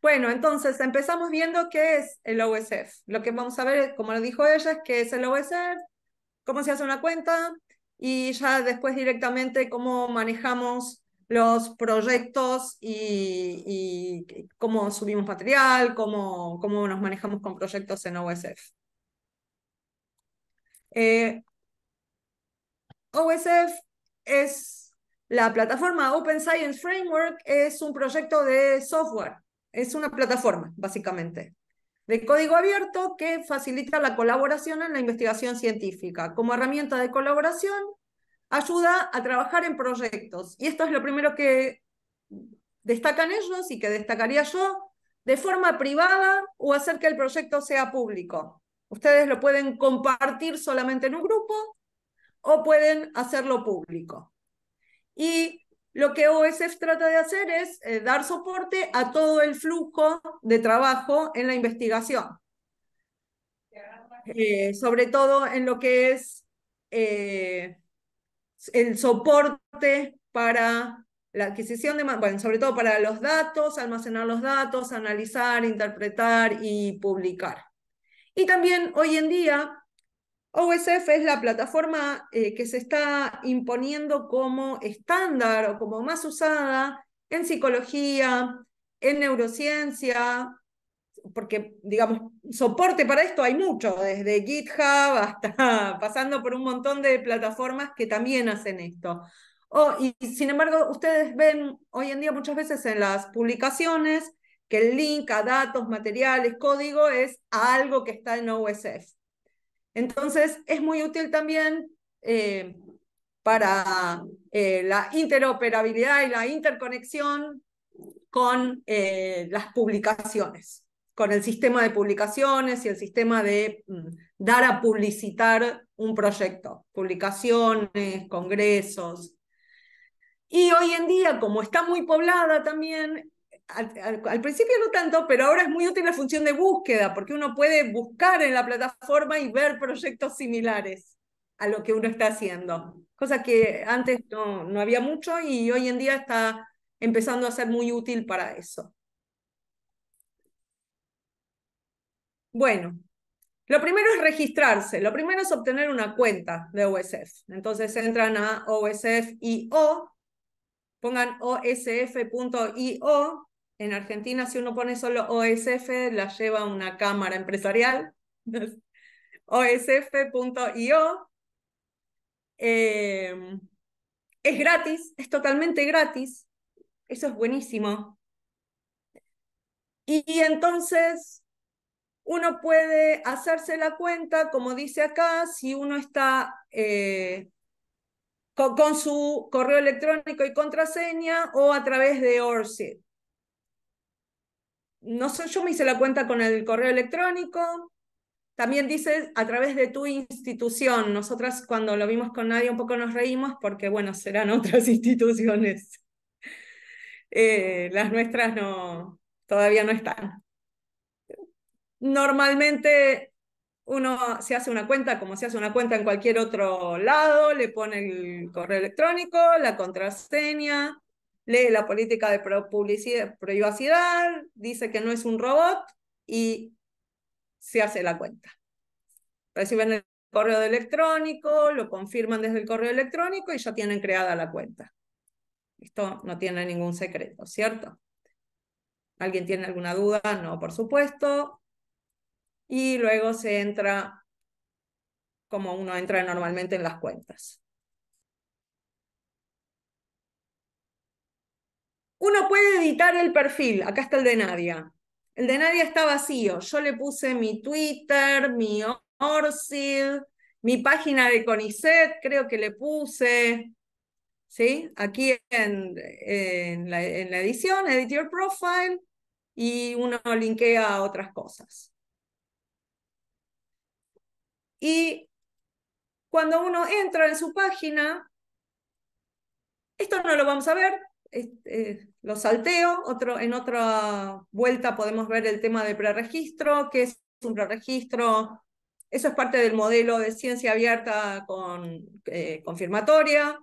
Bueno, entonces empezamos viendo qué es el OSF. Lo que vamos a ver, como lo dijo ella, es qué es el OSF, cómo se hace una cuenta y ya después directamente cómo manejamos los proyectos y, cómo subimos material, cómo, cómo, nos manejamos con proyectos en OSF. Eh, OSF es la plataforma Open Science Framework es un proyecto de software, es una plataforma, básicamente, de código abierto que facilita la colaboración en la investigación científica. Como herramienta de colaboración, ayuda a trabajar en proyectos. Y esto es lo primero que destacan ellos y que destacaría yo, de forma privada o hacer que el proyecto sea público. Ustedes lo pueden compartir solamente en un grupo o pueden hacerlo público y lo que OSF trata de hacer es eh, dar soporte a todo el flujo de trabajo en la investigación, eh, sobre todo en lo que es eh, el soporte para la adquisición de, bueno, sobre todo para los datos, almacenar los datos, analizar, interpretar y publicar. Y también hoy en día OSF es la plataforma eh, que se está imponiendo como estándar o como más usada en psicología, en neurociencia, porque, digamos, soporte para esto hay mucho, desde GitHub hasta pasando por un montón de plataformas que también hacen esto. Oh, y sin embargo, ustedes ven hoy en día muchas veces en las publicaciones que el link a datos, materiales, código es algo que está en OSF. Entonces, es muy útil también eh, para eh, la interoperabilidad y la interconexión con eh, las publicaciones, con el sistema de publicaciones y el sistema de mm, dar a publicitar un proyecto, publicaciones, congresos. Y hoy en día, como está muy poblada también, al, principio no tanto, pero ahora es muy útil la función de búsqueda, porque uno puede buscar en la plataforma y ver proyectos similares a lo que uno está haciendo, cosa que antes no, no había mucho y hoy en día está empezando a ser muy útil para eso. Bueno, lo primero es registrarse, lo primero es obtener una cuenta de OSF. Entonces entran a OSF.io, pongan osf.io en Argentina, si uno pone solo OSF, la lleva una cámara empresarial, osf.io. Em, es gratis, es totalmente gratis. Eso es buenísimo. Y, entonces uno puede hacerse la cuenta, como dice acá, si uno está eh, con, su correo electrónico y contraseña o a través de ORCID no yo me hice la cuenta con el correo electrónico. También dices a través de tu institución. Nosotras cuando lo vimos con nadie un poco nos reímos porque, bueno, serán otras instituciones. Eh, las nuestras no, todavía no están. Normalmente uno se hace una cuenta como se hace una cuenta en cualquier otro lado, le pone el correo electrónico, la contraseña, lee la política de privacidad, dice que no es un robot y se hace la cuenta. Reciben el correo electrónico, lo confirman desde el correo electrónico y ya tienen creada la cuenta. Esto no tiene ningún secreto, ¿cierto? ¿Alguien tiene alguna duda? No, por supuesto. Y luego se entra como uno entra normalmente en las cuentas. Uno puede editar el perfil, acá está el de Nadia. El de Nadia está vacío. Yo le puse mi Twitter, mi Orsil, mi página de CONICET, creo que le puse. ¿Sí? Aquí en, la, edición, Edit Your Profile, y uno linkea a otras cosas. Y cuando uno entra en su página, esto no lo vamos a ver, este, lo salteo, otro, en otra vuelta podemos ver el tema de preregistro, que es un preregistro, eso es parte del modelo de ciencia abierta con eh, confirmatoria,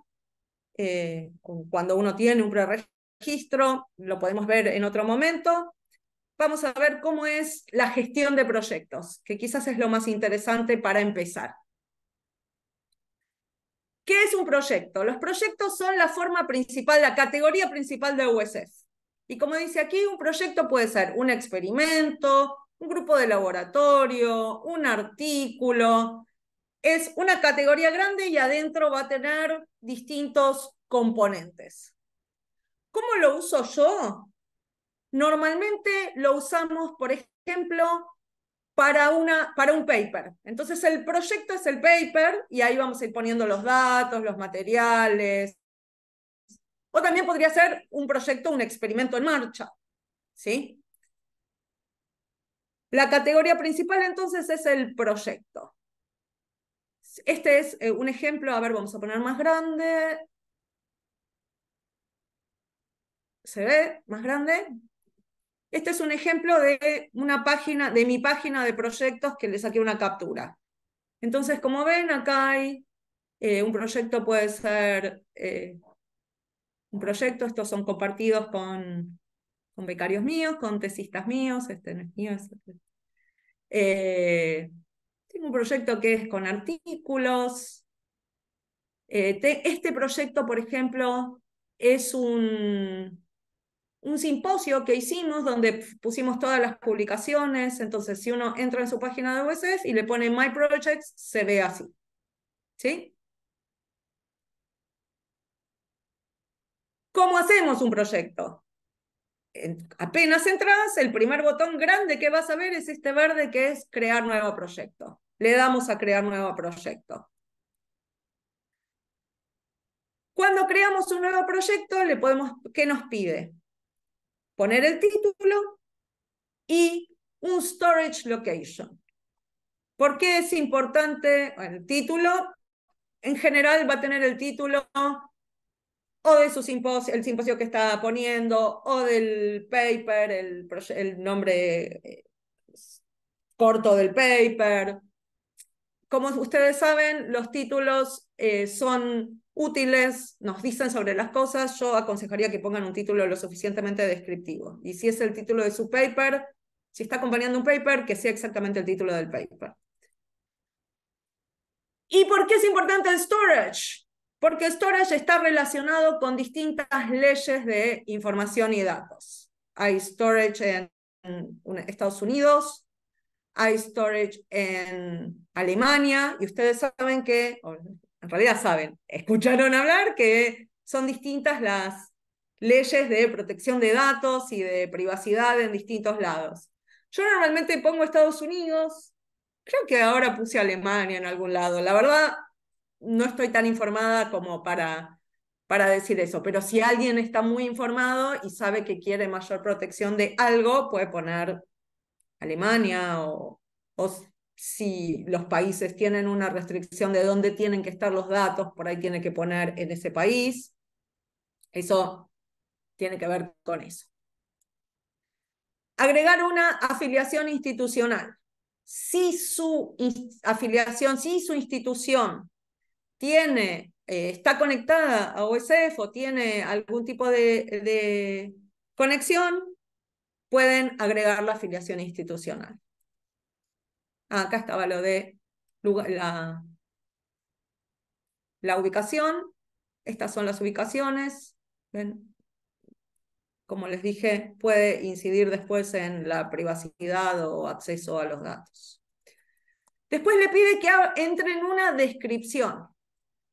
eh, cuando uno tiene un preregistro, lo podemos ver en otro momento. Vamos a ver cómo es la gestión de proyectos, que quizás es lo más interesante para empezar. ¿Qué es un proyecto? Los proyectos son la forma principal, la categoría principal de USF. Y como dice aquí, un proyecto puede ser un experimento, un grupo de laboratorio, un artículo. Es una categoría grande y adentro va a tener distintos componentes. ¿Cómo lo uso yo? Normalmente lo usamos, por ejemplo, para, una, para un paper. Entonces el proyecto es el paper y ahí vamos a ir poniendo los datos, los materiales. O también podría ser un proyecto, un experimento en marcha. ¿sí? La categoría principal entonces es el proyecto. Este es eh, un ejemplo, a ver, vamos a poner más grande. ¿Se ve más grande? Este es un ejemplo de una página, de mi página de proyectos que le saqué una captura. Entonces, como ven, acá hay eh, un proyecto puede ser eh, un proyecto, estos son compartidos con, con, becarios míos, con tesistas míos, este no es mío, eh, tengo un proyecto que es con artículos. este proyecto, por ejemplo, es un, un simposio que hicimos donde pusimos todas las publicaciones, entonces si uno entra en su página de OSS y le pone My Projects, se ve así. ¿Sí? ¿Cómo hacemos un proyecto? apenas entras, el primer botón grande que vas a ver es este verde que es crear nuevo proyecto. Le damos a crear nuevo proyecto. Cuando creamos un nuevo proyecto, le podemos, ¿qué nos pide? poner el título y un storage location. ¿Por qué es importante el título? En general va a tener el título o de su simposio, el simposio que está poniendo, o del paper, el, nombre eh, corto del paper. Como ustedes saben, los títulos eh, son útiles, nos dicen sobre las cosas, yo aconsejaría que pongan un título lo suficientemente descriptivo. Y si es el título de su paper, si está acompañando un paper, que sea exactamente el título del paper. ¿Y por qué es importante el storage? Porque storage está relacionado con distintas leyes de información y datos. Hay storage en Estados Unidos, hay storage en Alemania, y ustedes saben que, en realidad saben, escucharon hablar que son distintas las leyes de protección de datos y de privacidad en distintos lados. Yo normalmente pongo Estados Unidos, creo que ahora puse Alemania en algún lado. La verdad, no estoy tan informada como para, para decir eso, pero si alguien está muy informado y sabe que quiere mayor protección de algo, puede poner Alemania o, o si los países tienen una restricción de dónde tienen que estar los datos, por ahí tiene que poner en ese país. Eso tiene que ver con eso. Agregar una afiliación institucional. Si su afiliación, si su institución tiene, eh, está conectada a OSF o tiene algún tipo de conexión, pueden agregar la afiliación institucional. Ah, acá estaba lo de la, ubicación. Estas son las ubicaciones. Como les dije, puede incidir después en la privacidad o acceso a los datos. Después le pide que entre en una descripción.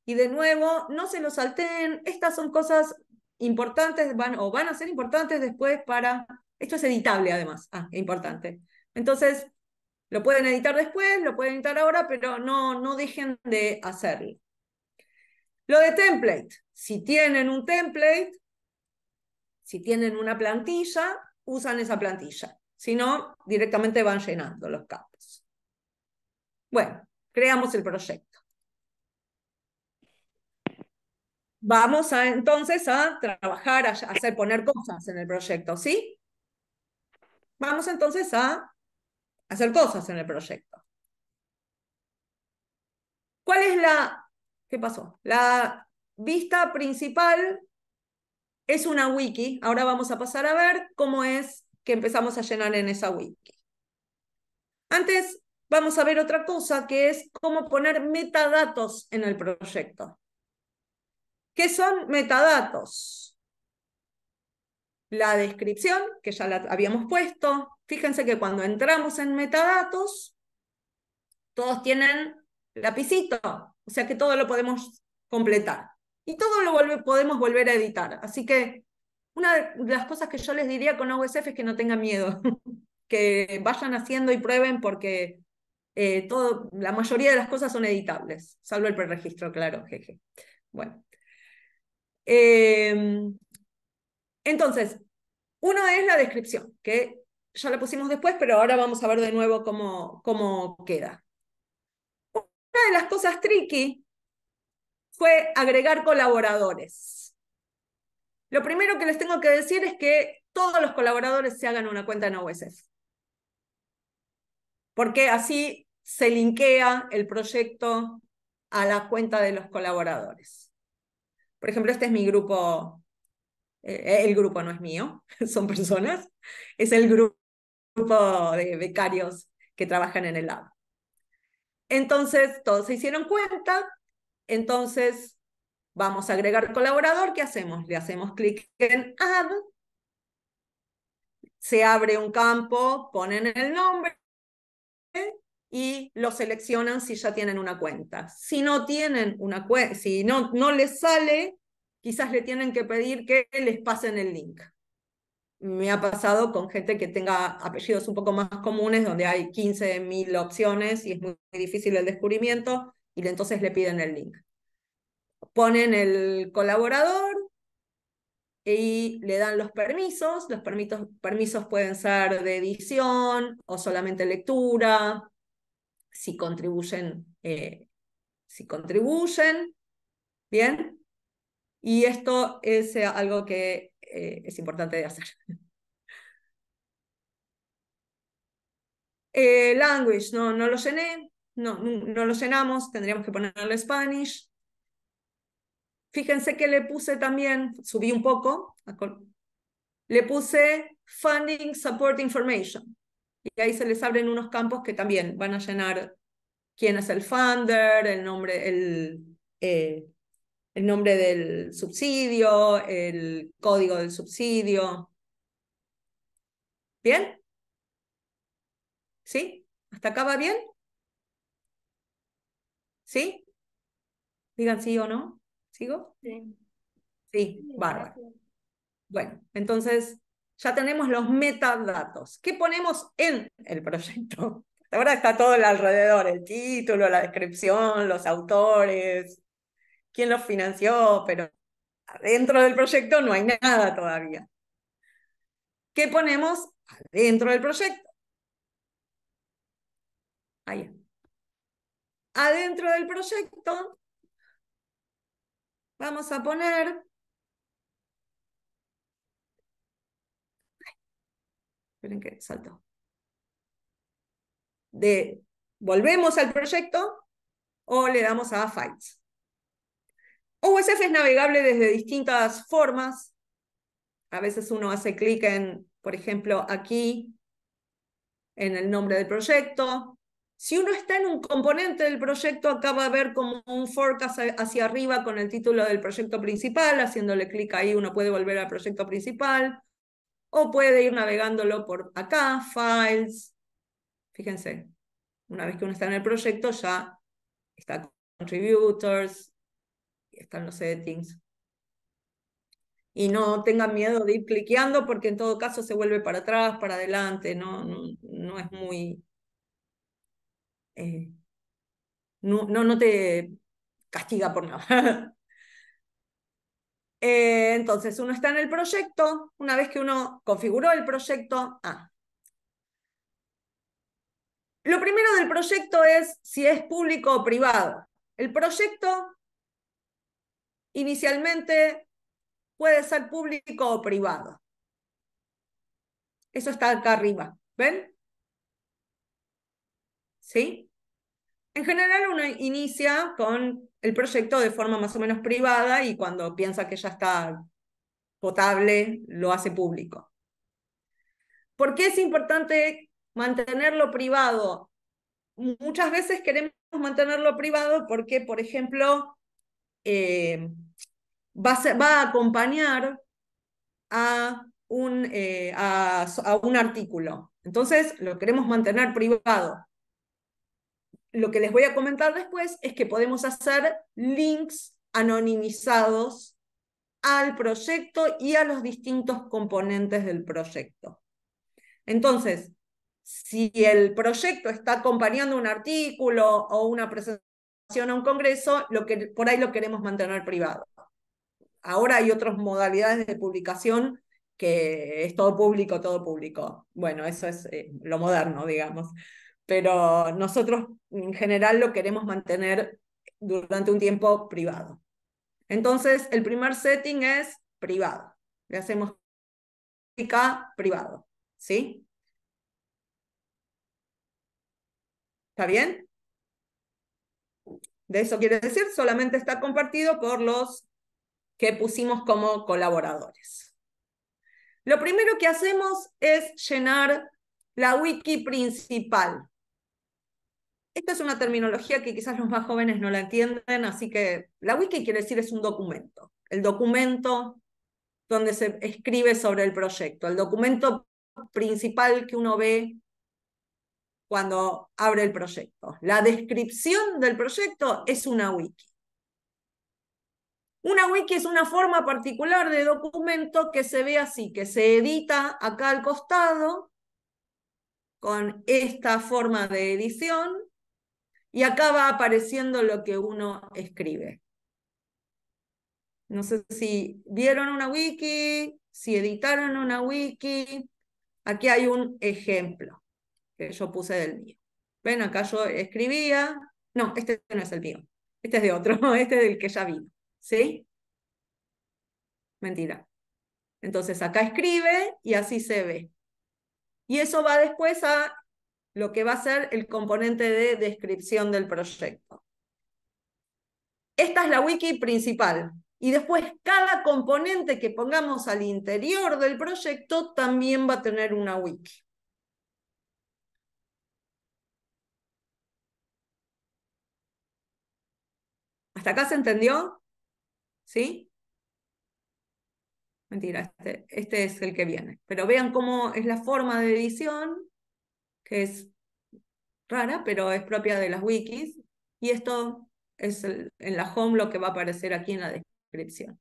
Y de nuevo, no se lo salten. Estas son cosas importantes van, o van a ser importantes después para... Esto es editable además. Ah, importante. Entonces, lo pueden editar después, lo pueden editar ahora, pero no, no dejen de hacerlo. Lo de template. Si tienen un template, si tienen una plantilla, usan esa plantilla. Si no, directamente van llenando los campos. Bueno, creamos el proyecto. Vamos a, entonces a trabajar, a hacer poner cosas en el proyecto, ¿sí? Vamos entonces a hacer cosas en el proyecto. ¿Cuál es la... ¿Qué pasó? La vista principal es una wiki. Ahora vamos a pasar a ver cómo es que empezamos a llenar en esa wiki. Antes vamos a ver otra cosa que es cómo poner metadatos en el proyecto. ¿Qué son metadatos? la descripción, que ya la habíamos puesto. Fíjense que cuando entramos en metadatos, todos tienen lapicito, o sea que todo lo podemos completar. Y todo lo podemos volver a editar. Así que una de las cosas que yo les diría con OSF es que no tengan miedo, que vayan haciendo y prueben porque eh, todo, la mayoría de las cosas son editables, salvo el preregistro, claro, jeje. Bueno. Em, entonces, uno es la descripción, que ya la pusimos después, pero ahora vamos a ver de nuevo cómo, cómo queda. Una de las cosas tricky fue agregar colaboradores. Lo primero que les tengo que decir es que todos los colaboradores se hagan una cuenta en OSF. Porque así se linkea el proyecto a la cuenta de los colaboradores. Por ejemplo, este es mi grupo eh, el grupo no es mío, son personas, es el grupo de becarios que trabajan en el lab. Entonces, todos se hicieron cuenta, entonces vamos a agregar colaborador, ¿qué hacemos? Le hacemos clic en Add, se abre un campo, ponen el nombre y lo seleccionan si ya tienen una cuenta. Si no tienen una si no, no les sale, quizás le tienen que pedir que les pasen el link. Me ha pasado con gente que tenga apellidos un poco más comunes, donde hay 15.000 opciones y es muy difícil el descubrimiento, y entonces le piden el link. Ponen el colaborador y le dan los permisos. Los permisos, permisos pueden ser de edición o solamente lectura, si contribuyen, eh, si contribuyen, bien, y esto es eh, algo que eh, es importante de hacer. Eh, language, no, no lo llené, no, no lo llenamos, tendríamos que ponerle Spanish. Fíjense que le puse también, subí un poco, le puse Funding Support Information. Y ahí se les abren unos campos que también van a llenar quién es el funder, el nombre, el, el nombre del subsidio, el código del subsidio. ¿Bien? ¿Sí? ¿Hasta acá va bien? ¿Sí? Digan sí o no. ¿Sigo? Sí. Sí, bárbaro. Bueno, entonces ya tenemos los metadatos. ¿Qué ponemos en el proyecto? Ahora está todo el alrededor, el título, la descripción, los autores, quién los financió, pero adentro del proyecto no hay nada todavía. ¿Qué ponemos adentro del proyecto? Ahí. Adentro del proyecto vamos a poner Esperen que salto. De, ¿Volvemos al proyecto o le damos a fights. USF es navegable desde distintas formas. A veces uno hace clic en, por ejemplo, aquí, en el nombre del proyecto. Si uno está en un componente del proyecto, acaba va a ver como un forecast hacia arriba con el título del proyecto principal. Haciéndole clic ahí, uno puede volver al proyecto principal. O puede ir navegándolo por acá, files. Fíjense, una vez que uno está en el proyecto, ya está contributors, están los settings. Y no tengan miedo de ir cliqueando porque en todo caso se vuelve para atrás, para adelante, no, no, es muy... Eh, no, no, te castiga por nada. Eh, entonces, uno está en el proyecto, una vez que uno configuró el proyecto, ah. lo primero del proyecto es si es público o privado. El proyecto inicialmente puede ser público o privado. Eso está acá arriba, ¿ven? ¿Sí? En general uno inicia con el proyecto de forma más o menos privada y cuando piensa que ya está potable, lo hace público. ¿Por qué es importante mantenerlo privado? Muchas veces queremos mantenerlo privado porque, por ejemplo, eh, va, a acompañar a un, eh, a un artículo. Entonces, lo queremos mantener privado. Lo que les voy a comentar después es que podemos hacer links anonimizados al proyecto y a los distintos componentes del proyecto. Entonces, si el proyecto está acompañando un artículo o una presentación, a un congreso, lo que, por ahí lo queremos mantener privado. Ahora hay otras modalidades de publicación que es todo público, todo público. Bueno, eso es eh, lo moderno, digamos. Pero nosotros en general lo queremos mantener durante un tiempo privado. Entonces, el primer setting es privado. Le hacemos privado. ¿Sí? ¿Está bien? de eso quiere decir, solamente está compartido por los que pusimos como colaboradores. Lo primero que hacemos es llenar la wiki principal. Esta es una terminología que quizás los más jóvenes no la entienden, así que la wiki quiere decir es un documento, el documento donde se escribe sobre el proyecto, el documento principal que uno ve cuando abre el proyecto. La descripción del proyecto es una wiki. Una wiki es una forma particular de documento que se ve así, que se edita acá al costado con esta forma de edición y acá va apareciendo lo que uno escribe. No sé si vieron una wiki, si editaron una wiki. Aquí hay un ejemplo yo puse del mío. Ven, acá yo escribía, no, este no es el mío, este es de otro, este es del que ya vino, ¿sí? Mentira. Entonces acá escribe y así se ve. Y eso va después a lo que va a ser el componente de descripción del proyecto. Esta es la wiki principal. Y después cada componente que pongamos al interior del proyecto también va a tener una wiki. ¿Hasta acá se entendió? ¿Sí? Mentira, este, este, es el que viene. Pero vean cómo es la forma de edición, que es rara, pero es propia de las wikis. Y esto es en la home lo que va a aparecer aquí en la descripción.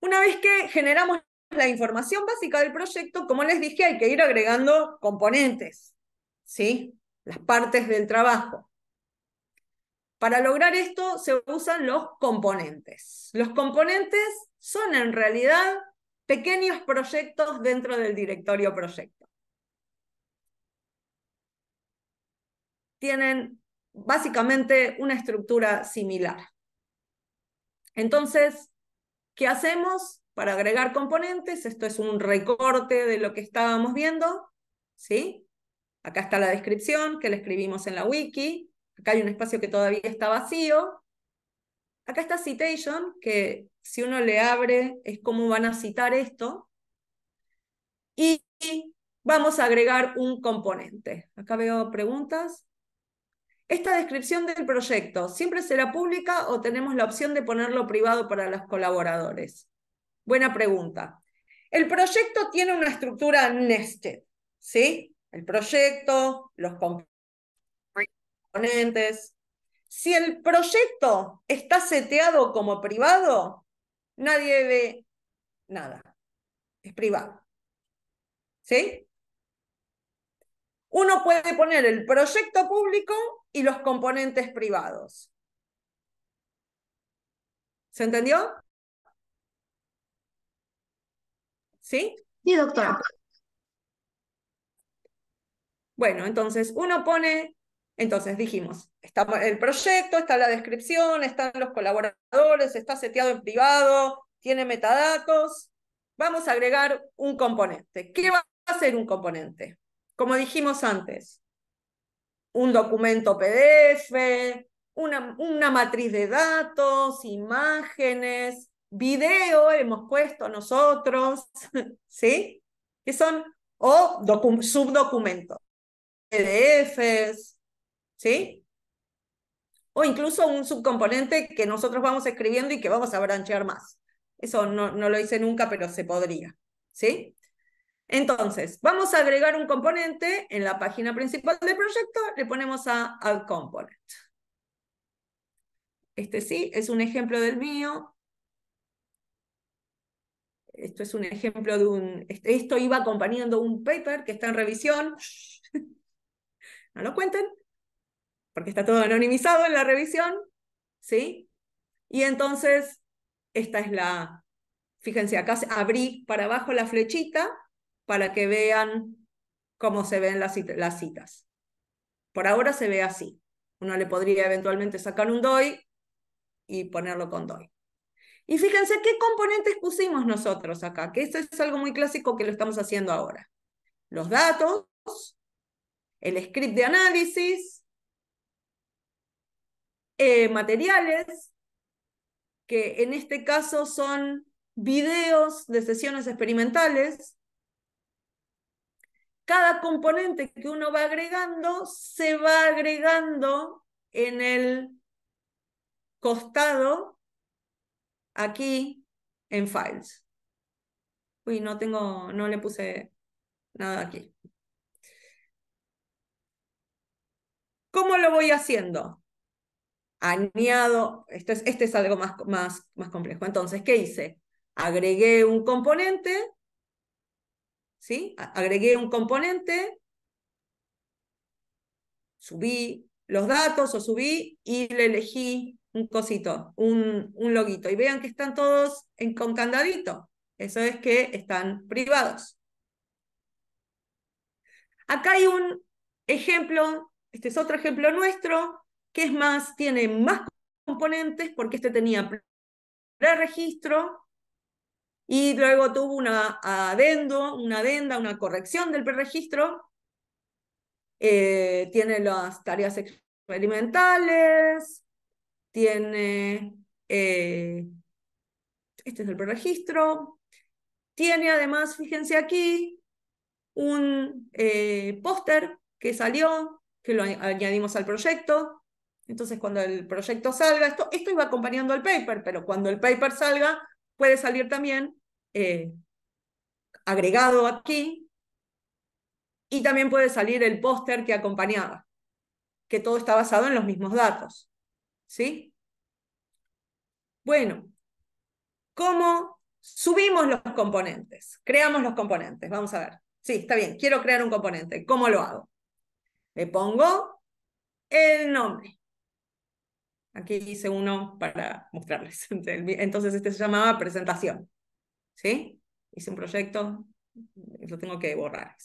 Una vez que generamos la información básica del proyecto, como les dije, hay que ir agregando componentes. ¿sí? las partes del trabajo. Para lograr esto se usan los componentes. Los componentes son en realidad pequeños proyectos dentro del directorio proyecto. Tienen básicamente una estructura similar. Entonces, ¿qué hacemos para agregar componentes? Esto es un recorte de lo que estábamos viendo, ¿sí? Acá está la descripción que le escribimos en la wiki. Acá hay un espacio que todavía está vacío. Acá está citation, que si uno le abre es cómo van a citar esto. Y vamos a agregar un componente. Acá veo preguntas. ¿Esta descripción del proyecto siempre será pública o tenemos la opción de ponerlo privado para los colaboradores? Buena pregunta. El proyecto tiene una estructura nested, ¿sí? el proyecto, los componentes. Si el proyecto está seteado como privado, nadie ve nada. Es privado. ¿Sí? Uno puede poner el proyecto público y los componentes privados. ¿Se entendió? ¿Sí? Sí, doctora. Bueno, entonces uno pone, entonces dijimos, está el proyecto, está la descripción, están los colaboradores, está seteado en privado, tiene metadatos. Vamos a agregar un componente. ¿Qué va a ser un componente? Como dijimos antes, un documento PDF, una, una matriz de datos, imágenes, video hemos puesto nosotros, ¿sí? Que son o subdocumentos. PDFs, ¿sí? O incluso un subcomponente que nosotros vamos escribiendo y que vamos a branchear más. Eso no, no lo hice nunca, pero se podría, ¿sí? Entonces, vamos a agregar un componente en la página principal del proyecto, le ponemos a Add Component. Este sí, es un ejemplo del mío. Esto es un ejemplo de un... Esto iba acompañando un paper que está en revisión. No lo cuenten, porque está todo anonimizado en la revisión, ¿sí? Y entonces, esta es la, fíjense, acá abrí para abajo la flechita para que vean cómo se ven las, las citas. Por ahora se ve así. Uno le podría eventualmente sacar un DOI y ponerlo con DOI. Y fíjense qué componentes pusimos nosotros acá, que esto es algo muy clásico que lo estamos haciendo ahora. Los datos, el script de análisis, eh, materiales, que en este caso son videos de sesiones experimentales. Cada componente que uno va agregando se va agregando en el costado aquí en Files. Uy, no tengo, no le puse nada aquí. ¿Cómo lo voy haciendo? Añado, esto es, este es algo más, más, más complejo. Entonces, ¿qué hice? Agregué un componente, ¿sí? Agregué un componente, subí los datos o subí y le elegí un cosito, un, un loguito. Y vean que están todos en, con candadito. Eso es que están privados. Acá hay un ejemplo este es otro ejemplo nuestro, que es más, tiene más componentes porque este tenía preregistro y luego tuvo una adendo, una adenda, una corrección del preregistro. Eh, tiene las tareas experimentales, tiene, eh, este es el preregistro, tiene además, fíjense aquí, un eh, póster que salió que lo añadimos al proyecto. Entonces, cuando el proyecto salga, esto, esto iba acompañando al paper, pero cuando el paper salga, puede salir también eh, agregado aquí y también puede salir el póster que acompañaba, que todo está basado en los mismos datos. ¿Sí? Bueno, ¿cómo subimos los componentes? Creamos los componentes, vamos a ver. Sí, está bien, quiero crear un componente, ¿cómo lo hago? Le pongo el nombre. Aquí hice uno para mostrarles. Entonces este se llamaba presentación. ¿Sí? Hice un proyecto, lo tengo que borrar.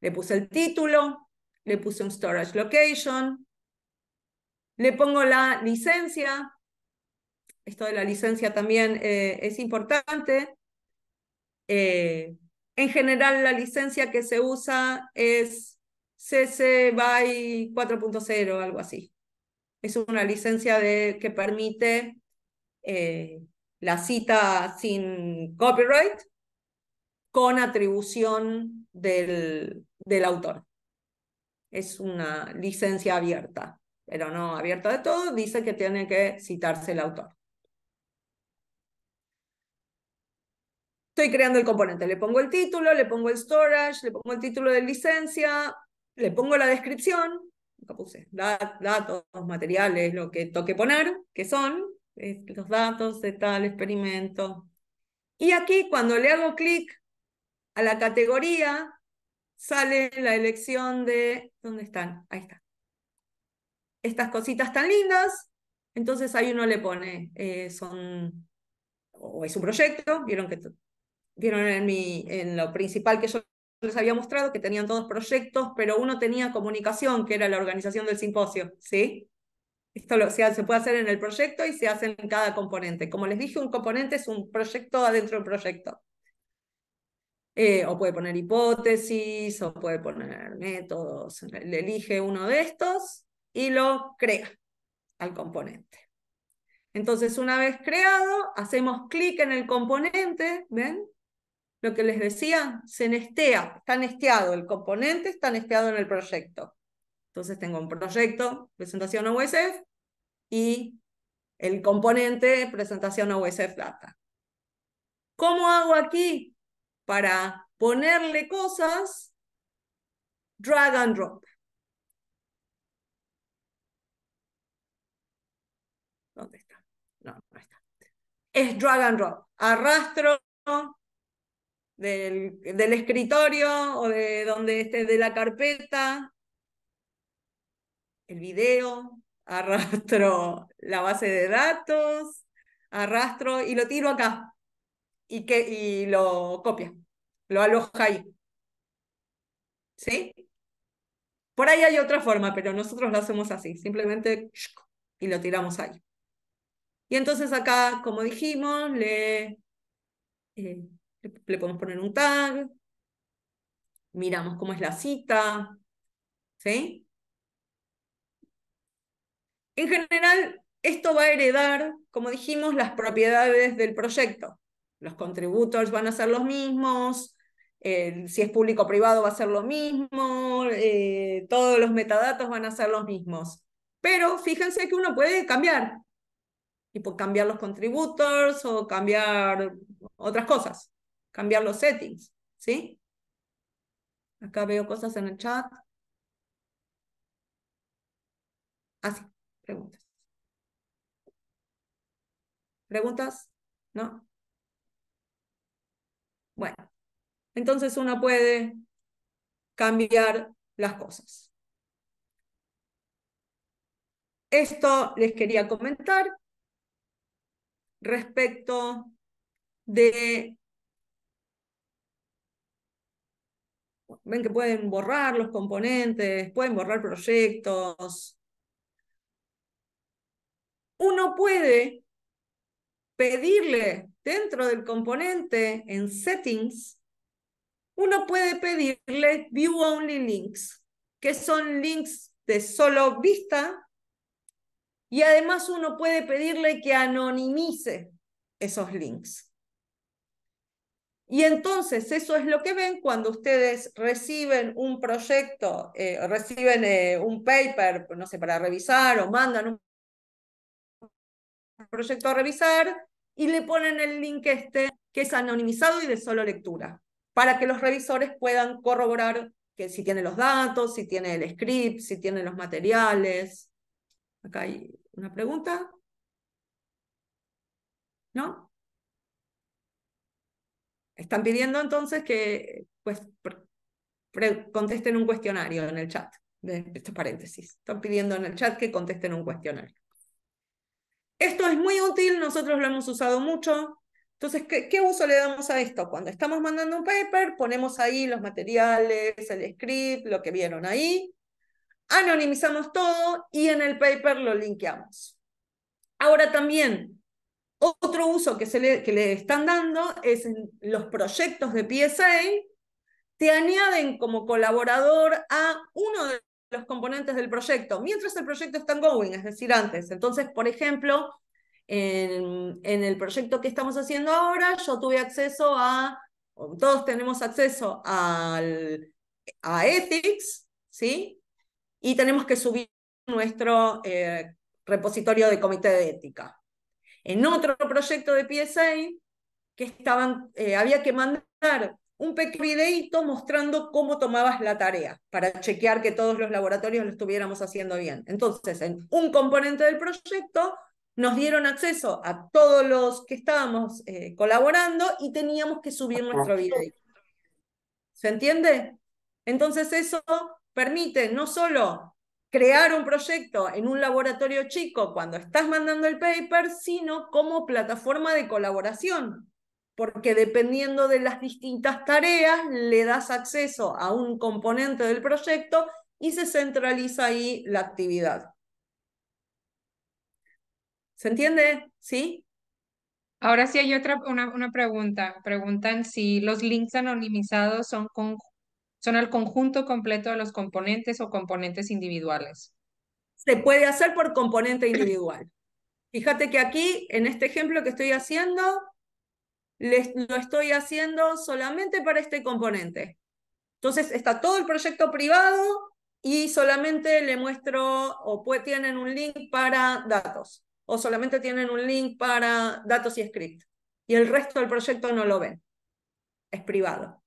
Le puse el título, le puse un storage location, le pongo la licencia. Esto de la licencia también eh, es importante. Eh, en general, la licencia que se usa es CC BY 4.0, algo así. Es una licencia de, que permite eh, la cita sin copyright con atribución del, del autor. Es una licencia abierta, pero no abierta de todo, dice que tiene que citarse el autor. estoy creando el componente. Le pongo el título, le pongo el storage, le pongo el título de licencia, le pongo la descripción, puse datos, materiales, lo que toque poner, que son los datos de tal experimento. Y aquí cuando le hago clic a la categoría, sale la elección de, ¿dónde están? Ahí está. Estas cositas tan lindas, entonces ahí uno le pone, eh, son, o es un proyecto, vieron que vieron en, mi, en lo principal que yo les había mostrado que tenían todos proyectos, pero uno tenía comunicación, que era la organización del simposio, ¿sí? Esto lo, se puede hacer en el proyecto y se hace en cada componente. Como les dije, un componente es un proyecto adentro del proyecto. Eh, o puede poner hipótesis, o puede poner métodos. Le elige uno de estos y lo crea al componente. Entonces, una vez creado, hacemos clic en el componente, ¿ven? Lo que les decía, se nestea, está nesteado, el componente está nesteado en el proyecto. Entonces tengo un proyecto, presentación a y el componente, presentación a USF Data. ¿Cómo hago aquí para ponerle cosas? Drag and drop. ¿Dónde está? No, no está. Es drag and drop. Arrastro del, del escritorio o de donde esté de la carpeta, el video, arrastro la base de datos, arrastro y lo tiro acá y, que, y lo copia, lo aloja ahí. ¿Sí? Por ahí hay otra forma, pero nosotros lo hacemos así, simplemente y lo tiramos ahí. Y entonces acá, como dijimos, le eh, le, podemos poner un tag, miramos cómo es la cita, ¿sí? En general, esto va a heredar, como dijimos, las propiedades del proyecto. Los contributors van a ser los mismos, si es público o privado va a ser lo mismo, eh, todos los metadatos van a ser los mismos. Pero fíjense que uno puede cambiar, y por cambiar los contributors o cambiar otras cosas cambiar los settings, ¿sí? Acá veo cosas en el chat. Así, ah, preguntas. ¿Preguntas? ¿No? Bueno, entonces uno puede cambiar las cosas. Esto les quería comentar respecto de ven que pueden borrar los componentes, pueden borrar proyectos. Uno puede pedirle dentro del componente en settings, uno puede pedirle view only links, que son links de solo vista, y además uno puede pedirle que anonimice esos links. Y entonces eso es lo que ven cuando ustedes reciben un proyecto, eh, reciben eh, un paper, no sé, para revisar o mandan un proyecto a revisar y le ponen el link este que es anonimizado y de solo lectura, para que los revisores puedan corroborar que si tiene los datos, si tiene el script, si tiene los materiales. Acá hay una pregunta. ¿No? Están pidiendo entonces que pues, contesten un cuestionario en el chat, de estos paréntesis. Están pidiendo en el chat que contesten un cuestionario. Esto es muy útil, nosotros lo hemos usado mucho. Entonces, ¿qué, ¿qué, uso le damos a esto? Cuando estamos mandando un paper, ponemos ahí los materiales, el script, lo que vieron ahí, anonimizamos todo y en el paper lo linkeamos. Ahora también, otro uso que, se le, están dando es en los proyectos de PSA, te añaden como colaborador a uno de los componentes del proyecto, mientras el proyecto está en going, es decir, antes. Entonces, por ejemplo, en, el proyecto que estamos haciendo ahora, yo tuve acceso a, todos tenemos acceso a Ethics, ¿sí? Y tenemos que subir nuestro eh, repositorio de comité de ética en otro proyecto de PSA que estaban, eh, había que mandar un pequeño videíto mostrando cómo tomabas la tarea para chequear que todos los laboratorios lo estuviéramos haciendo bien. Entonces, en un componente del proyecto nos dieron acceso a todos los que estábamos eh, colaborando y teníamos que subir nuestro video. ¿Se entiende? Entonces eso permite no solo crear un proyecto en un laboratorio chico cuando estás mandando el paper, sino como plataforma de colaboración, porque dependiendo de las distintas tareas, le das acceso a un componente del proyecto y se centraliza ahí la actividad. ¿Se entiende? ¿Sí? Ahora sí hay otra una, una pregunta. Preguntan si los links anonimizados son con, son el conjunto completo de los componentes o componentes individuales. Se puede hacer por componente individual. Fíjate que aquí, en este ejemplo que estoy haciendo, lo estoy haciendo solamente para este componente. Entonces está todo el proyecto privado y solamente le muestro o tienen un link para datos o solamente tienen un link para datos y script y el resto del proyecto no lo ven. Es privado.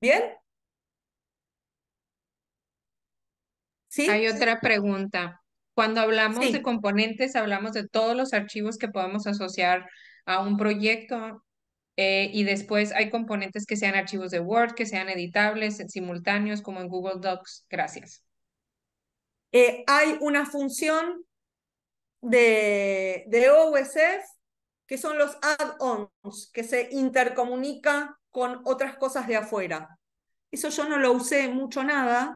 ¿Bien? ¿Sí? Hay otra pregunta. Cuando hablamos de componentes, hablamos de todos los archivos que podemos asociar a un proyecto eh, y después hay componentes que sean archivos de Word, que sean editables, simultáneos, como en Google Docs. Gracias. Eh, hay una función de, de OSF que son los add-ons, que se intercomunica con otras cosas de afuera. Eso yo no lo usé mucho nada.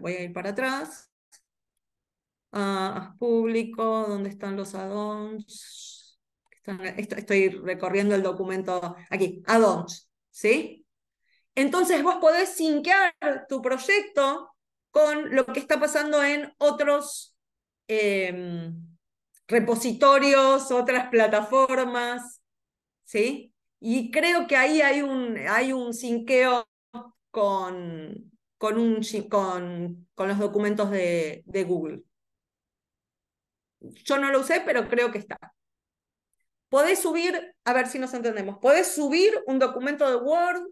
Voy a ir para atrás. Ah, público, ¿dónde están los add-ons? Estoy recorriendo el documento aquí, add-ons, ¿sí? Entonces vos podés sinquear tu proyecto con lo que está pasando en otros em, repositorios, otras plataformas, ¿sí? Y creo que ahí hay un, hay un con, con, un, con, con los documentos de, Google. Yo no lo usé, pero creo que está. Podés subir, a ver si nos entendemos, podés subir un documento de Word,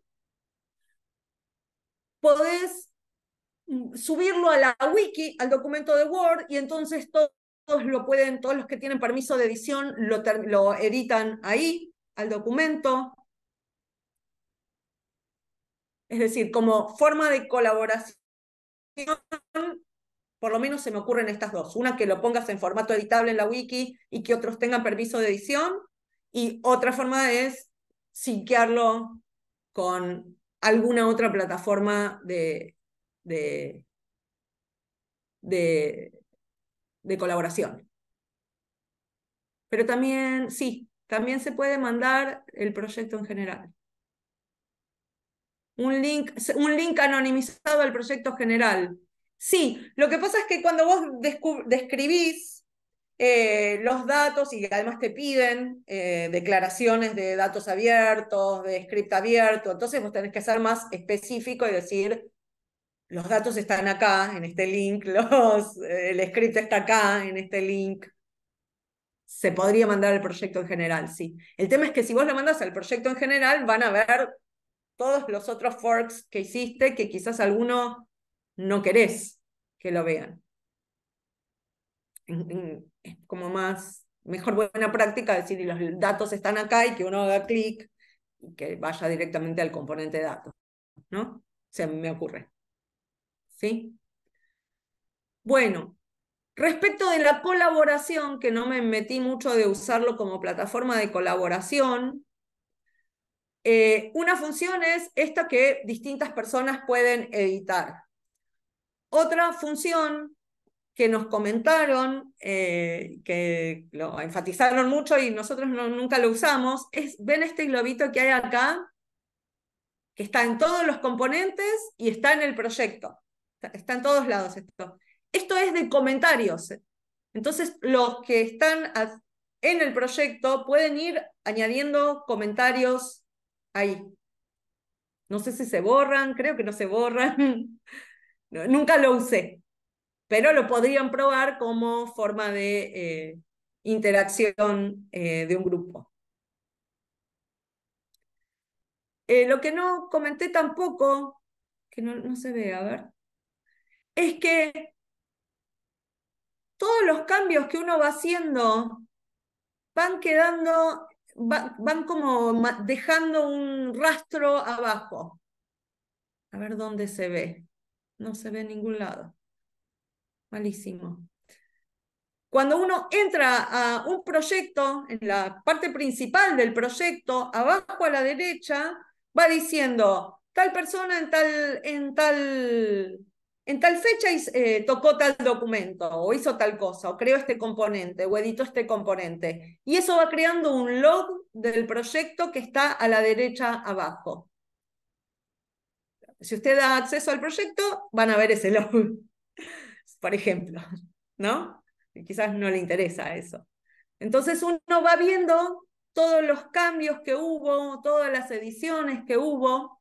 podés subirlo a la wiki, al documento de Word, y entonces todos lo pueden, todos los que tienen permiso de edición lo, lo editan ahí al documento. Es decir, como forma de colaboración, por lo menos se me ocurren estas dos. Una que lo pongas en formato editable en la wiki y que otros tengan permiso de edición. Y otra forma es sinquearlo con alguna otra plataforma de, de, de colaboración. Pero también, sí, también se puede mandar el proyecto en general. Un link, un link anonimizado al proyecto general. Sí, lo que pasa es que cuando vos describís eh, los datos y además te piden eh, declaraciones de datos abiertos, de script abierto, entonces vos tenés que ser más específico y decir, los datos están acá, en este link, los, el script está acá, en este link se podría mandar el proyecto en general, sí. El tema es que si vos lo mandas al proyecto en general, van a ver todos los otros forks que hiciste que quizás alguno no querés que lo vean. Es como más, mejor buena práctica decir, los datos están acá y que uno haga clic y que vaya directamente al componente de datos, ¿no? Se me ocurre. ¿Sí? Bueno, Respecto de la colaboración, que no me metí mucho de usarlo como plataforma de colaboración, eh, una función es esta que distintas personas pueden editar. Otra función que nos comentaron, eh, que lo enfatizaron mucho y nosotros nunca lo usamos, es, ven este globito que hay acá, que está en todos los componentes y está en el proyecto. está en todos lados esto. Esto es de comentarios. Entonces, los que están en el proyecto pueden ir añadiendo comentarios ahí. No sé si se borran, creo que no se borran. nunca lo usé, pero lo podrían probar como forma de eh, interacción eh, de un grupo. Eh, lo que no comenté tampoco, que no, no se ve, a ver, es que todos los cambios que uno va haciendo van quedando, van como dejando un rastro abajo. A ver dónde se ve. No se ve en ningún lado. Malísimo. Cuando uno entra a un proyecto, en la parte principal del proyecto, abajo a la derecha, va diciendo, tal persona en tal, en tal en tal fecha eh, tocó tal documento o hizo tal cosa o creó este componente o editó este componente. Y eso va creando un log del proyecto que está a la derecha abajo. Si usted da acceso al proyecto, van a ver ese log, por ejemplo, ¿no? quizás no le interesa eso. Entonces uno va viendo todos los cambios que hubo, todas las ediciones que hubo,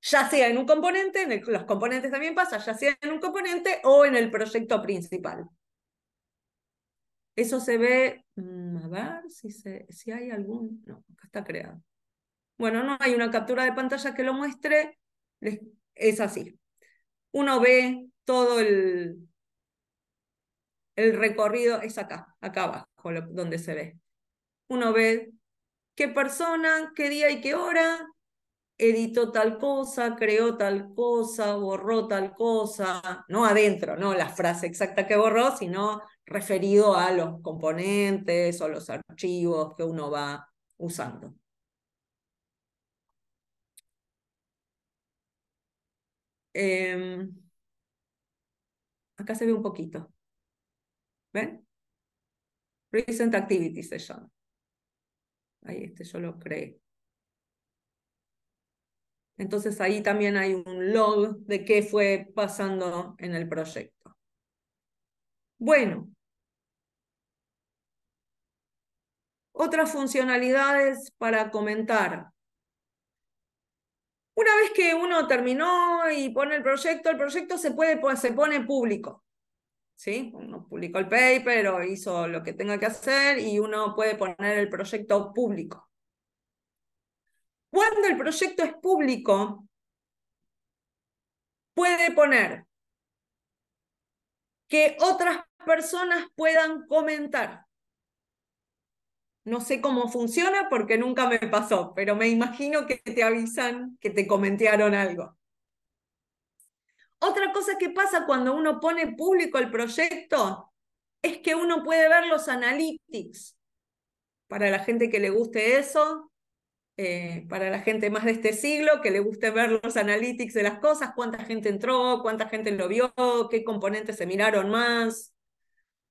ya sea en un componente, en los componentes también pasa, ya sea en un componente o en el proyecto principal. Eso se ve, mm, a ver si, si hay algún, no, acá está creado. Bueno, no hay una captura de pantalla que lo muestre, es así. Uno ve todo el, el recorrido, es acá, acá abajo, donde se ve. Uno ve qué persona, qué día y qué hora, editó tal cosa, creó tal cosa, borró tal cosa, no adentro, no la frase exacta que borró, sino referido a los componentes o los archivos que uno va usando. Em, acá se ve un poquito. ¿Ven? Recent Activity Session. Ahí este yo lo creé. Entonces ahí también hay un log de qué fue pasando en el proyecto. Bueno. Otras funcionalidades para comentar. Una vez que uno terminó y pone el proyecto, el proyecto se, puede, pues, se pone público. ¿Sí? Uno publicó el paper o hizo lo que tenga que hacer y uno puede poner el proyecto público. Cuando el proyecto es público, puede poner que otras personas puedan comentar. No sé cómo funciona porque nunca me pasó, pero me imagino que te avisan que te comentearon algo. Otra cosa que pasa cuando uno pone público el proyecto es que uno puede ver los analytics. Para la gente que le guste eso, eh, para la gente más de este siglo, que le guste ver los analytics de las cosas, cuánta gente entró, cuánta gente lo vio, qué componentes se miraron más.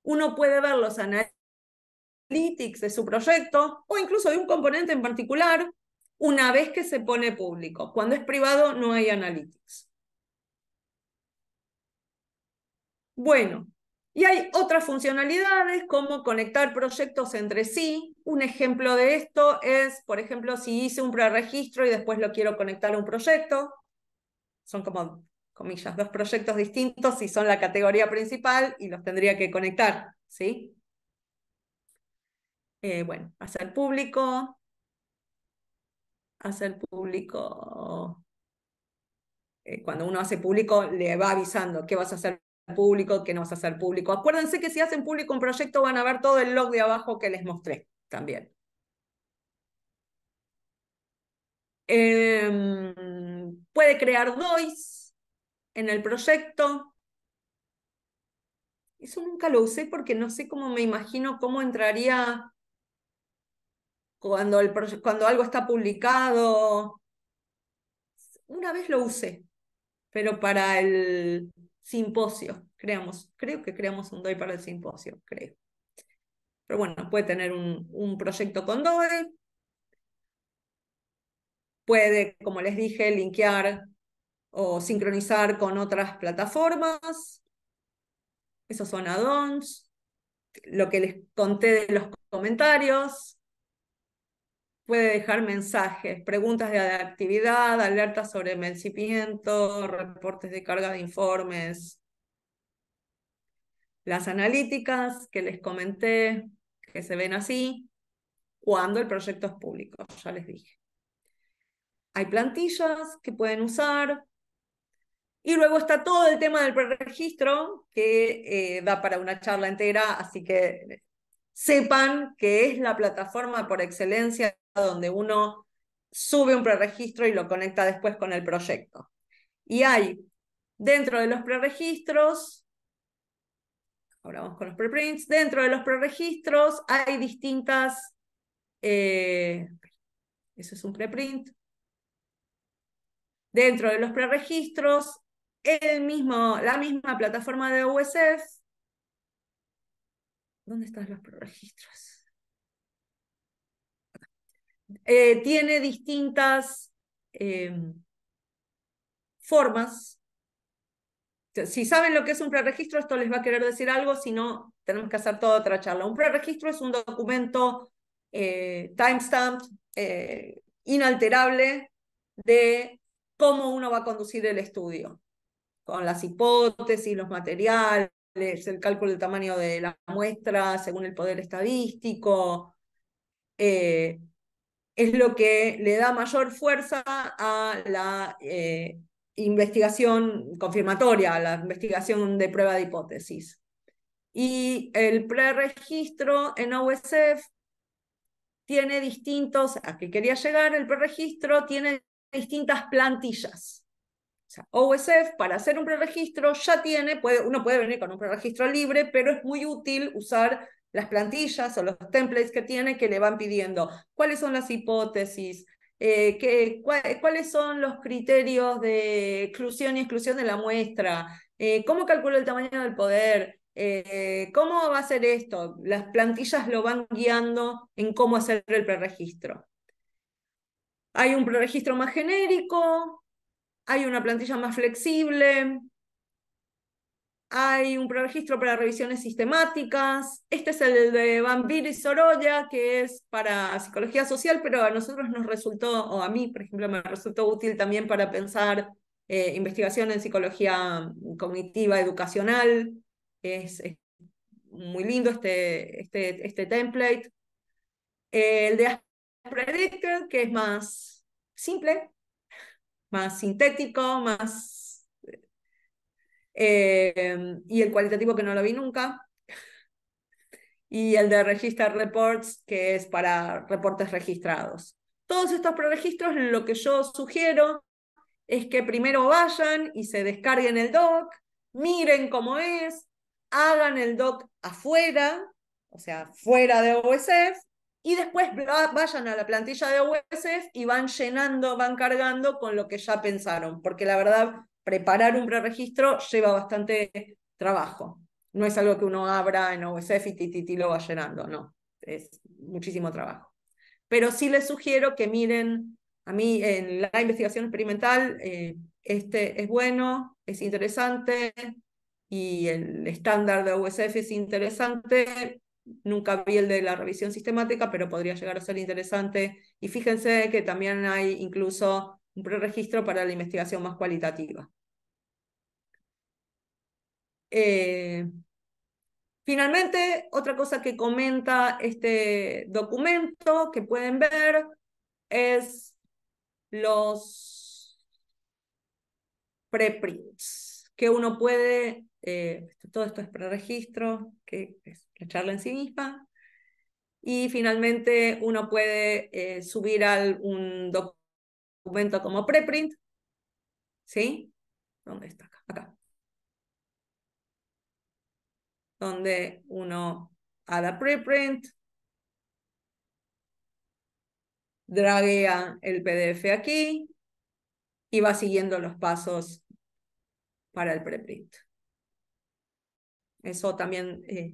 Uno puede ver los analytics de su proyecto o incluso de un componente en particular una vez que se pone público. Cuando es privado no hay analytics. Bueno, y hay otras funcionalidades como conectar proyectos entre sí. Un ejemplo de esto es, por ejemplo, si hice un preregistro y después lo quiero conectar a un proyecto. Son como, comillas, dos proyectos distintos y son la categoría principal y los tendría que conectar. ¿sí? Eh, bueno, hacer público. Hacer público. Eh, cuando uno hace público, le va avisando qué vas a hacer público, que no vas a hacer público. Acuérdense que si hacen público un proyecto van a ver todo el log de abajo que les mostré también. Em, puede crear DOIs en el proyecto. Eso nunca lo usé porque no sé cómo me imagino cómo entraría cuando, el cuando algo está publicado. Una vez lo usé, pero para el simposio, creamos, creo que creamos un DOI para el simposio, creo. Pero bueno, puede tener un, proyecto con DOI, puede, como les dije, linkear o sincronizar con otras plataformas. Esos son add-ons, lo que les conté de los comentarios, puede dejar mensajes, preguntas de actividad, alertas sobre vencimiento, reportes de carga de informes. Las analíticas que les comenté, que se ven así, cuando el proyecto es público, ya les dije. Hay plantillas que pueden usar. Y luego está todo el tema del preregistro, que eh, da para una charla entera, así que sepan que es la plataforma por excelencia donde uno sube un preregistro y lo conecta después con el proyecto. Y hay dentro de los preregistros, ahora vamos con los preprints, dentro de los preregistros hay distintas, eh, eso es un preprint, dentro de los preregistros, el mismo, la misma plataforma de USF ¿Dónde están los preregistros? Eh, tiene distintas eh, formas. Si saben lo que es un preregistro, esto les va a querer decir algo, si no, tenemos que hacer toda otra charla. Un preregistro es un documento eh, timestamped, eh, inalterable, de cómo uno va a conducir el estudio, con las hipótesis, los materiales, es el cálculo del tamaño de la muestra según el poder estadístico. Eh, es lo que le da mayor fuerza a la eh, investigación confirmatoria, a la investigación de prueba de hipótesis. Y el preregistro en OSF tiene distintos, a que quería llegar, el preregistro tiene distintas plantillas. O sea, OSF para hacer un preregistro ya tiene, uno puede venir con un preregistro libre, pero es muy útil usar las plantillas o los templates que tiene que le van pidiendo cuáles son las hipótesis, eh, cuáles son los criterios de exclusión y exclusión de la muestra, eh, cómo calculo el tamaño del poder, eh, cómo va a ser esto. Las plantillas lo van guiando en cómo hacer el preregistro. Hay un preregistro más genérico, hay una plantilla más flexible, hay un preregistro para revisiones sistemáticas. Este es el de Bambir y Sorolla, que es para psicología social, pero a nosotros nos resultó, o a mí, por ejemplo, me resultó útil también para pensar eh, investigación en psicología cognitiva educacional. Es, muy lindo este, este, este template. el de predictor que es más simple, más sintético, más... Eh, y el cualitativo que no lo vi nunca. Y el de Register Reports, que es para reportes registrados. Todos estos preregistros, lo que yo sugiero es que primero vayan y se descarguen el doc, miren cómo es, hagan el doc afuera, o sea, fuera de OSF, y después vayan a la plantilla de OSF y van llenando, van cargando con lo que ya pensaron, porque la verdad, preparar un preregistro lleva bastante trabajo. No es algo que uno abra en OSF y lo va llenando, no, es muchísimo trabajo. Pero sí les sugiero que miren, a mí en la investigación experimental, eh, este es bueno, es interesante, y el estándar de OSF es interesante, Nunca vi el de la revisión sistemática, pero podría llegar a ser interesante. Y fíjense que también hay incluso un preregistro para la investigación más cualitativa. Eh, finalmente, otra cosa que comenta este documento que pueden ver es los preprints que uno puede eh, todo esto es pre-registro, que es la charla en sí misma. Y finalmente uno puede eh, subir al, un documento como preprint, ¿sí? ¿Dónde está? Acá. acá. Donde uno haga preprint, draguea el PDF aquí y va siguiendo los pasos para el preprint. Eso también eh,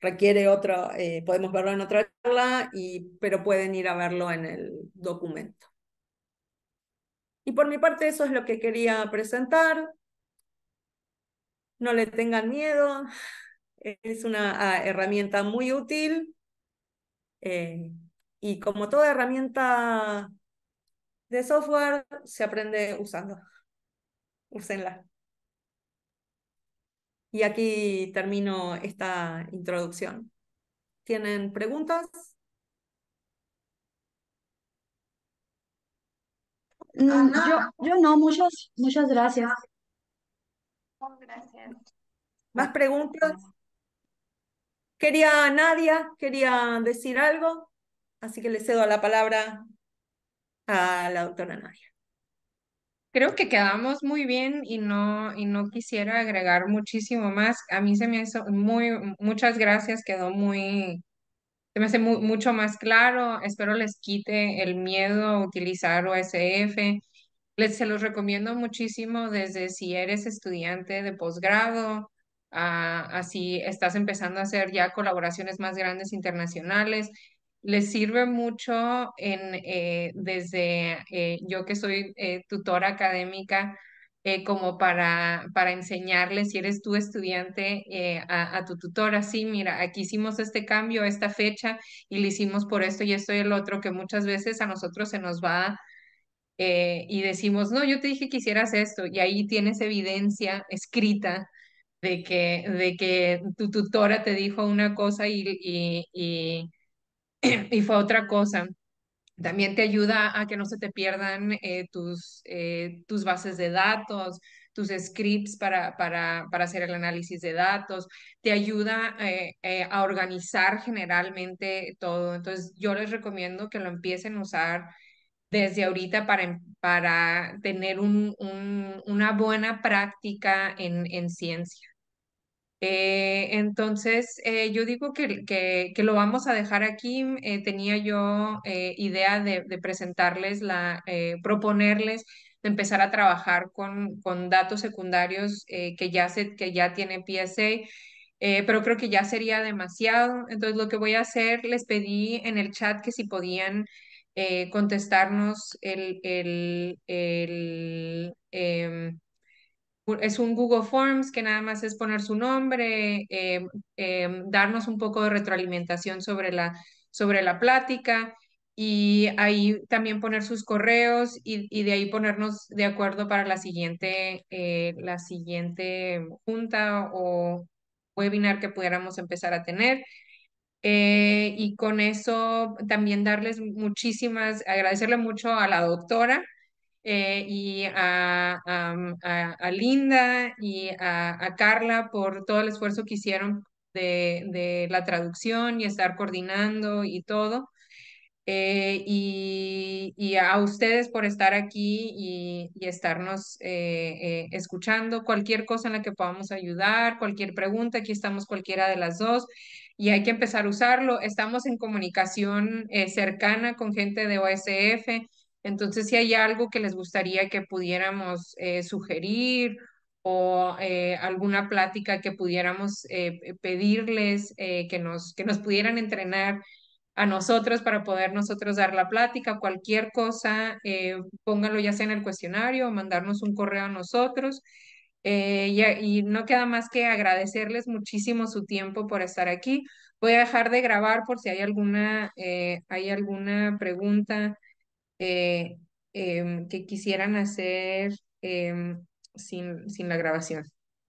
requiere otro, eh, podemos verlo en otra charla, y, pero pueden ir a verlo en el documento. Y por mi parte eso es lo que quería presentar. No le tengan miedo, es una ah, herramienta muy útil. Eh, y como toda herramienta de software, se aprende usando. Úsenla. Y aquí termino esta introducción. ¿Tienen preguntas? Ah, yo, no, muchas, muchas gracias. Oh, gracias. ¿Más preguntas? Quería Nadia, quería decir algo, así que le cedo la palabra a la doctora Nadia. Creo que quedamos muy bien y no, y no quisiera agregar muchísimo más. A mí se me hizo muy, muchas gracias, quedó muy, se me hace mucho más claro. Espero les quite el miedo a utilizar OSF. Les, se los recomiendo muchísimo desde si eres estudiante de posgrado, así estás empezando a hacer ya colaboraciones más grandes internacionales les sirve mucho en, eh, desde eh, yo que soy eh, tutora académica, como para, para enseñarles, si eres tu estudiante, a, tu tutora, sí, mira, aquí hicimos este cambio, esta fecha, y le hicimos por esto y esto y el otro, que muchas veces a nosotros se nos va y decimos, no, yo te dije que hicieras esto, y ahí tienes evidencia escrita de que, de que tu tutora te dijo una cosa y y fue otra cosa. También te ayuda a que no se te pierdan eh, tus, eh, tus bases de datos, tus scripts para, para, para, hacer el análisis de datos, te ayuda eh, a organizar generalmente todo. Entonces, yo les recomiendo que lo empiecen a usar desde ahorita para, em, para tener un, una buena práctica en, en ciencia. Eh, entonces, eh, yo digo que, que, lo vamos a dejar aquí. Eh, tenía yo idea de, presentarles, la, proponerles de empezar a trabajar con, con datos secundarios que, ya se, que ya tiene PSA. pero creo que ya sería demasiado. Entonces lo que voy a hacer, les pedí en el chat que si podían contestarnos el, el, el em, es un Google Forms que nada más es poner su nombre, em, em, darnos un poco de retroalimentación sobre la, sobre la plática y ahí también poner sus correos y, de ahí ponernos de acuerdo para la siguiente, eh, la siguiente junta o webinar que pudiéramos empezar a tener. Eh, y con eso también darles muchísimas, agradecerle mucho a la doctora eh, y a, a, Linda y a, Carla por todo el esfuerzo que hicieron de, de la traducción y estar coordinando y todo. Eh, y, y, a ustedes por estar aquí y, y estarnos eh, escuchando. Cualquier cosa en la que podamos ayudar, cualquier pregunta, aquí estamos cualquiera de las dos y hay que empezar a usarlo. Estamos en comunicación cercana con gente de OSF, entonces, si hay algo que les gustaría que pudiéramos eh, sugerir o eh, alguna plática que pudiéramos eh, pedirles que, nos, que nos pudieran entrenar a nosotros para poder nosotros dar la plática, cualquier cosa, pónganlo ya sea en el cuestionario o mandarnos un correo a nosotros. Y, no queda más que agradecerles muchísimo su tiempo por estar aquí. Voy a dejar de grabar por si hay alguna, hay alguna pregunta eh, em, que quisieran hacer em, sin, sin la grabación.